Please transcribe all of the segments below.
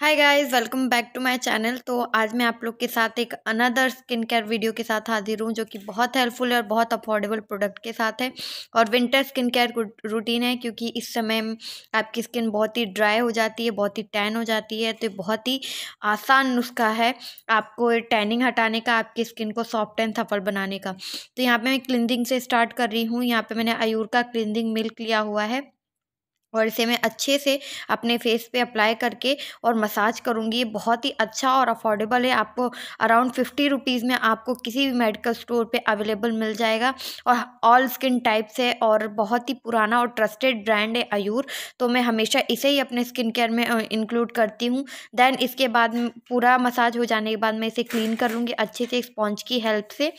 hi guys welcome back to my channel तो आज मैं आप लोग के साथ एक अनदर स्किन केयर वीडियो के साथ हाजिर हूँ जो कि बहुत हेल्पफुल है और बहुत अफोर्डेबल प्रोडक्ट के साथ है और विंटर स्किन केयर रूटीन है क्योंकि इस समय आपकी स्किन बहुत ही ड्राई हो जाती है बहुत ही टैन हो जाती है तो बहुत ही आसान नुस्खा है आपको टैनिंग हटाने का आपकी स्किन को सॉफ्ट एंड सफल बनाने का तो यहाँ पर मैं क्लिनजिंग से स्टार्ट कर रही हूँ यहाँ पर मैंने आयूर का क्लिनजिंग मिल्क लिया हुआ है और इसे मैं अच्छे से अपने फेस पे अप्लाई करके और मसाज करूँगी बहुत ही अच्छा और अफोर्डेबल है आपको अराउंड फिफ्टी रुपीज़ में आपको किसी भी मेडिकल स्टोर पे अवेलेबल मिल जाएगा और ऑल स्किन टाइप्स है और बहुत ही पुराना और ट्रस्टेड ब्रांड है आयूर तो मैं हमेशा इसे ही अपने स्किन केयर में इंक्लूड करती हूँ दैन इसके बाद पूरा मसाज हो जाने के बाद मैं इसे क्लीन करूँगी अच्छे से स्पॉन्ज की हेल्प से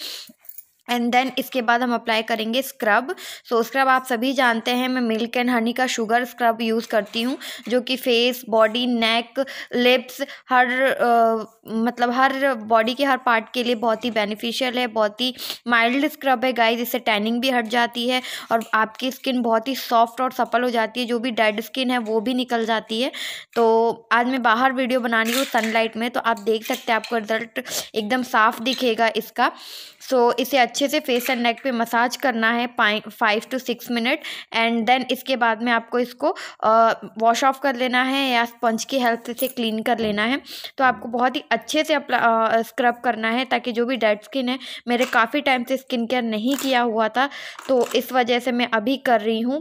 एंड देन इसके बाद हम अप्लाई करेंगे स्क्रब सो so, स्क्रब आप सभी जानते हैं मैं मिल्क एंड हनी का शुगर स्क्रब यूज़ करती हूँ जो कि फेस बॉडी नेक लिप्स हर आ, मतलब हर बॉडी के हर पार्ट के लिए बहुत ही बेनिफिशियल है बहुत ही माइल्ड स्क्रब है गाय इससे टैनिंग भी हट जाती है और आपकी स्किन बहुत ही सॉफ्ट और सफल हो जाती है जो भी डेड स्किन है वो भी निकल जाती है तो आज मैं बाहर वीडियो बना रही हूँ सनलाइट में तो आप देख सकते हैं आपको रिजल्ट एकदम साफ़ दिखेगा इसका सो so, इसे अच्छे से फेस एंड नेक पे मसाज करना है five to six minute and then इसके बाद में आपको इसको वॉश ऑफ कर लेना है या स्पंज की हेल्प से क्लीन कर लेना है तो आपको बहुत ही अच्छे से अपना स्क्रब करना है ताकि जो भी डेड स्किन है मेरे काफ़ी टाइम से स्किन केयर नहीं किया हुआ था तो इस वजह से मैं अभी कर रही हूँ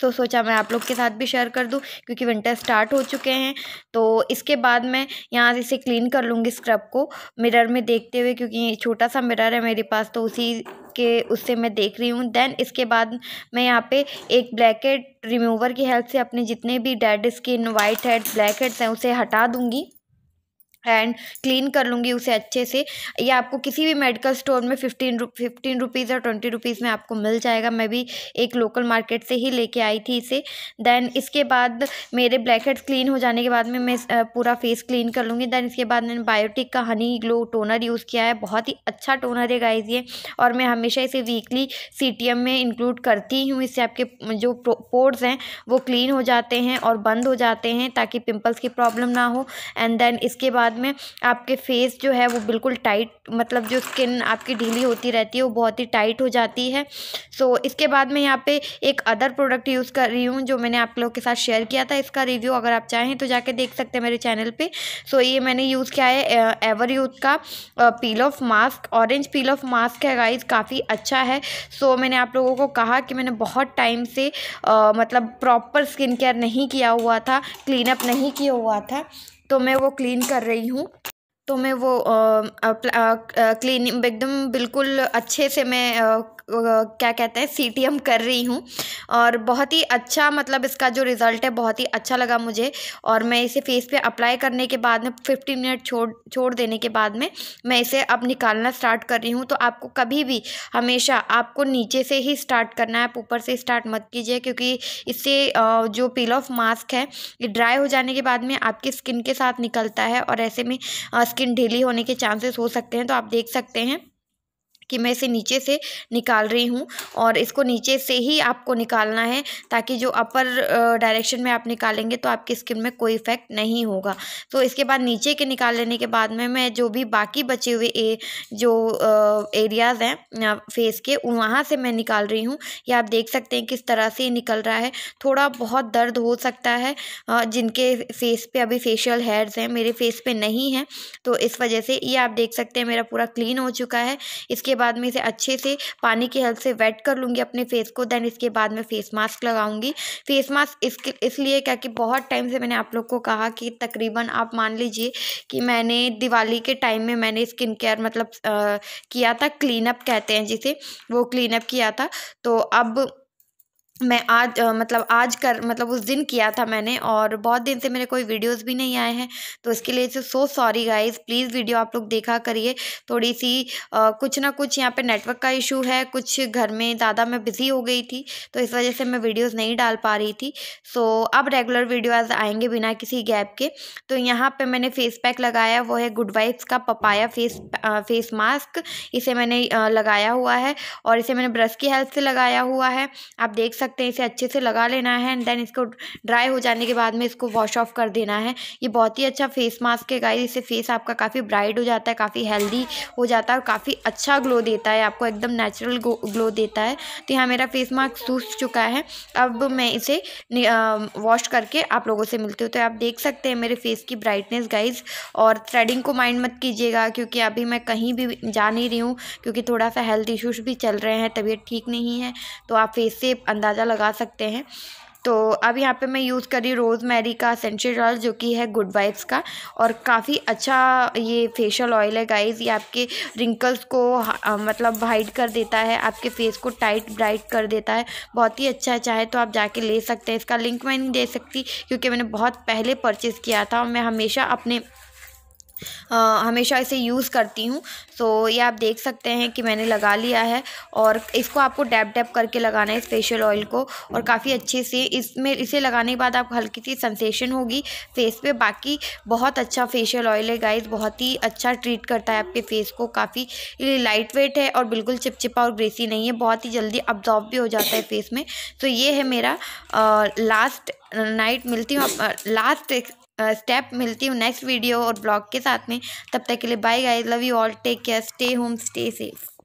तो सोचा मैं आप लोग के साथ भी शेयर कर दूँ क्योंकि विंटर स्टार्ट हो चुके हैं तो इसके बाद मैं यहाँ इसे क्लीन कर लूँगी स्क्रब को मिरर में देखते हुए क्योंकि छोटा सा मिरर है मेरे पास तो उसी के उससे मैं देख रही हूँ देन इसके बाद मैं यहाँ पे एक ब्लैक हेड रिमूवर की हेल्प से अपने जितने भी dead skin white heads black heads हैं उसे हटा दूँगी एंड क्लीन कर लूँगी उसे अच्छे से ये आपको किसी भी मेडिकल स्टोर में फिफ्टीन रु फिफ्टीन रुपीज़ और ट्वेंटी रुपीज़ में आपको मिल जाएगा मैं भी एक लोकल मार्केट से ही लेके आई थी इसे दैन इसके बाद मेरे ब्लैक हेड्स क्लीन हो जाने के बाद में मैं पूरा फेस क्लीन कर लूँगी दैन इसके बाद मैंने बायोटिक का हनी ग्लो टोनर यूज़ किया है बहुत ही अच्छा टोनर है गाइज ये और मैं हमेशा इसे वीकली सी में इंक्लूड करती हूँ इससे आपके जो पोर्ट्स हैं वो क्लीन हो जाते हैं और बंद हो जाते हैं ताकि पिम्पल्स की प्रॉब्लम ना हो एंड देन इसके बाद में आपके फेस जो है वो बिल्कुल टाइट मतलब जो स्किन आपकी ढीली होती रहती है वो बहुत ही टाइट हो जाती है सो so, इसके बाद मैं यहाँ पे एक अदर प्रोडक्ट यूज़ कर रही हूँ जो मैंने आप लोगों के साथ शेयर किया था इसका रिव्यू अगर आप चाहें तो जाके देख सकते हैं मेरे चैनल पर सो so, ये मैंने यूज़ किया है एवर यूथ का peel off mask orange peel off mask है गाइज काफ़ी अच्छा है सो so, मैंने आप लोगों को कहा कि मैंने बहुत टाइम से मतलब प्रॉपर स्किन केयर नहीं किया हुआ था क्लीनअप नहीं किया हुआ था तो मैं वो क्लीन कर रही हूँ तो मैं वो क्लीनिंग एकदम बिल्कुल अच्छे से मैं क्या कहते हैं सी टी एम कर रही हूँ और बहुत ही अच्छा मतलब इसका जो रिज़ल्ट है बहुत ही अच्छा लगा मुझे और मैं इसे फेस पे अप्लाई करने के बाद में फिफ्टीन मिनट छोड़ छोड़ देने के बाद में मैं इसे अब निकालना स्टार्ट कर रही हूँ तो आपको कभी भी हमेशा आपको नीचे से ही स्टार्ट करना है आप ऊपर से स्टार्ट मत कीजिए क्योंकि इससे जो पील ऑफ मास्क है ये ड्राई हो जाने के बाद में आपकी स्किन के साथ निकलता है और ऐसे में स्किन ढीली होने के चांसेस हो सकते हैं तो आप देख सकते हैं कि मैं इसे नीचे से निकाल रही हूँ और इसको नीचे से ही आपको निकालना है ताकि जो अपर डायरेक्शन में आप निकालेंगे तो आपकी स्किन में कोई इफेक्ट नहीं होगा तो इसके बाद नीचे के निकाल लेने के बाद में मैं जो भी बाकी बचे हुए ए जो एरियाज़ हैं फेस के वहाँ से मैं निकाल रही हूँ या आप देख सकते हैं किस तरह से ये निकल रहा है थोड़ा बहुत दर्द हो सकता है जिनके फेस पर अभी फेशियल हेयर्स हैं मेरे फेस पे नहीं हैं तो इस वजह से ये आप देख सकते हैं मेरा पूरा क्लीन हो चुका है इसके बाद में इसे अच्छे से पानी की हेल्प से वेट कर लूँगी अपने फेस को देन इसके बाद मैं फेस मास्क लगाऊंगी फेस मास्क इसके इसलिए क्या कि बहुत टाइम से मैंने आप लोग को कहा कि तकरीबन आप मान लीजिए कि मैंने दिवाली के टाइम में मैंने स्किन केयर मतलब आ, किया था क्लीनअप कहते हैं जिसे वो क्लीनअप किया था तो अब मैं आज मतलब आज कर मतलब उस दिन किया था मैंने और बहुत दिन से मेरे कोई वीडियोस भी नहीं आए हैं तो इसके लिए so so sorry guys please video आप लोग देखा करिए थोड़ी सी आ, कुछ ना कुछ यहाँ पे नेटवर्क का इशू है कुछ घर में ज़्यादा मैं बिज़ी हो गई थी तो इस वजह से मैं वीडियोस नहीं डाल पा रही थी सो अब रेगुलर वीडियोज आएँगे बिना किसी गैप के तो यहाँ पर मैंने फेस पैक लगाया वो है गुड वाइफ्स का पपाया फेस फेस मास्क इसे मैंने लगाया हुआ है और इसे मैंने ब्रश की हेल्प से लगाया हुआ है आप देख सकते सकते हैं इसे अच्छे से लगा लेना है एंड देन इसको ड्राई हो जाने के बाद में इसको वॉश ऑफ कर देना है ये बहुत ही अच्छा फेस मास्क है गाइस इससे फेस आपका काफ़ी ब्राइट हो जाता है काफ़ी हेल्दी हो जाता है और काफ़ी अच्छा ग्लो देता है आपको एकदम नेचुरल ग्लो देता है तो यहाँ मेरा फेस मास्क सूख चुका है अब मैं इसे वॉश करके आप लोगों से मिलती हूँ तो आप देख सकते हैं मेरे फेस की ब्राइटनेस गाइज और थ्रेडिंग को माइंड मत कीजिएगा क्योंकि अभी मैं कहीं भी जा नहीं रही हूँ क्योंकि थोड़ा सा हेल्थ इशूज़ भी चल रहे हैं तबीयत ठीक नहीं है तो आप फेस से अंदाज़ा अंदाज़ा लगा सकते हैं तो अब यहाँ पे मैं यूज़ करी रोज़ मैरी का सेंशियल ऑयल जो कि है गुड वाइब्स का और काफ़ी अच्छा ये फेशियल ऑयल है गाइज़ ये आपके रिंकल्स को आ, मतलब हाइड कर देता है आपके फेस को टाइट ब्राइट कर देता है बहुत ही अच्छा है चाहे तो आप जाके ले सकते हैं इसका लिंक मैं नहीं दे सकती क्योंकि मैंने बहुत पहले परचेज़ किया था और मैं हमेशा अपने हमेशा इसे यूज़ करती हूँ तो ये आप देख सकते हैं कि मैंने लगा लिया है और इसको आपको डैप डैप करके लगाना है इस फेशियल ऑयल को और काफ़ी अच्छे से इसमें इसे लगाने के बाद आप हल्की सी सेंसेशन होगी फेस पे बाकी बहुत अच्छा फेशियल ऑयल है गाइस बहुत ही अच्छा ट्रीट करता है आपके फेस को काफ़ी लाइट वेट है और बिल्कुल चिपचिपा और ग्रेसी नहीं है बहुत ही जल्दी अब्जॉर्ब भी हो जाता है फेस में तो ये है मेरा आ, लास्ट नाइट मिलती हूँ लास्ट स्टेप मिलती हूँ नेक्स्ट वीडियो और ब्लॉग के साथ में तब तक के लिए bye guys love you all take care stay home stay safe